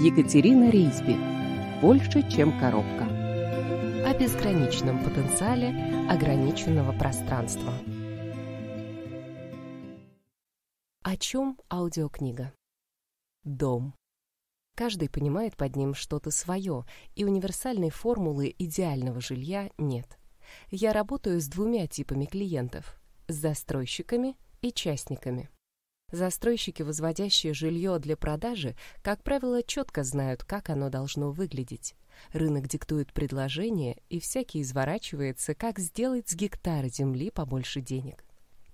Екатерина Рейсби. Больше, чем коробка. О безграничном потенциале ограниченного пространства. О чем аудиокнига? Дом. Каждый понимает под ним что-то свое, и универсальной формулы идеального жилья нет. Я работаю с двумя типами клиентов – с застройщиками и частниками. Застройщики, возводящие жилье для продажи, как правило, четко знают, как оно должно выглядеть. Рынок диктует предложение, и всякий изворачивается, как сделать с гектара земли побольше денег.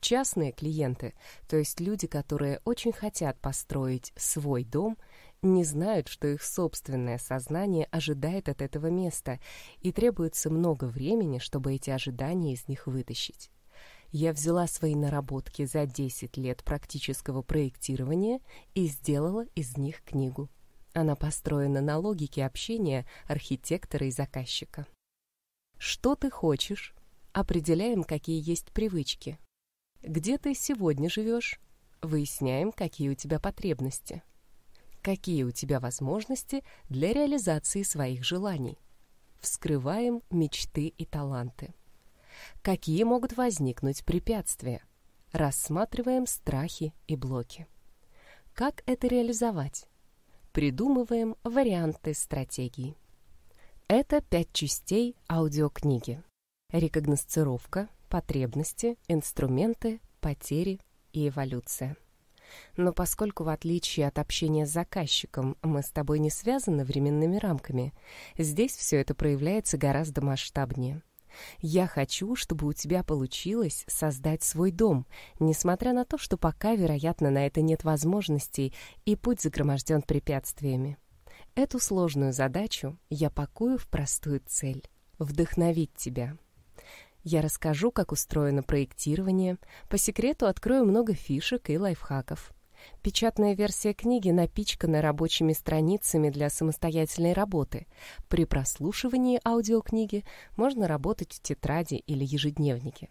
Частные клиенты, то есть люди, которые очень хотят построить свой дом, не знают, что их собственное сознание ожидает от этого места, и требуется много времени, чтобы эти ожидания из них вытащить я взяла свои наработки за 10 лет практического проектирования и сделала из них книгу. Она построена на логике общения архитектора и заказчика. Что ты хочешь? Определяем, какие есть привычки. Где ты сегодня живешь? Выясняем, какие у тебя потребности. Какие у тебя возможности для реализации своих желаний? Вскрываем мечты и таланты какие могут возникнуть препятствия. Рассматриваем страхи и блоки. Как это реализовать? Придумываем варианты стратегии. Это пять частей аудиокниги. Рекогносцировка, потребности, инструменты, потери и эволюция. Но поскольку в отличие от общения с заказчиком мы с тобой не связаны временными рамками, здесь все это проявляется гораздо масштабнее – я хочу, чтобы у тебя получилось создать свой дом, несмотря на то, что пока, вероятно, на это нет возможностей и путь загроможден препятствиями. Эту сложную задачу я пакую в простую цель — вдохновить тебя. Я расскажу, как устроено проектирование, по секрету открою много фишек и лайфхаков. Печатная версия книги напичкана рабочими страницами для самостоятельной работы. При прослушивании аудиокниги можно работать в тетради или ежедневнике.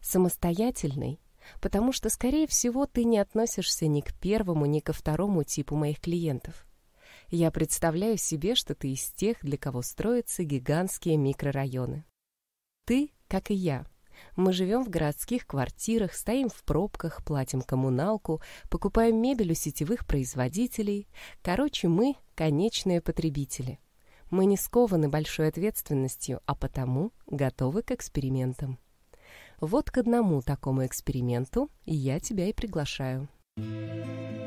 Самостоятельный потому что, скорее всего, ты не относишься ни к первому, ни ко второму типу моих клиентов. Я представляю себе, что ты из тех, для кого строятся гигантские микрорайоны. Ты, как и я, мы живем в городских квартирах, стоим в пробках, платим коммуналку, покупаем мебель у сетевых производителей. Короче, мы – конечные потребители. Мы не скованы большой ответственностью, а потому готовы к экспериментам. Вот к одному такому эксперименту я тебя и приглашаю. Thank you.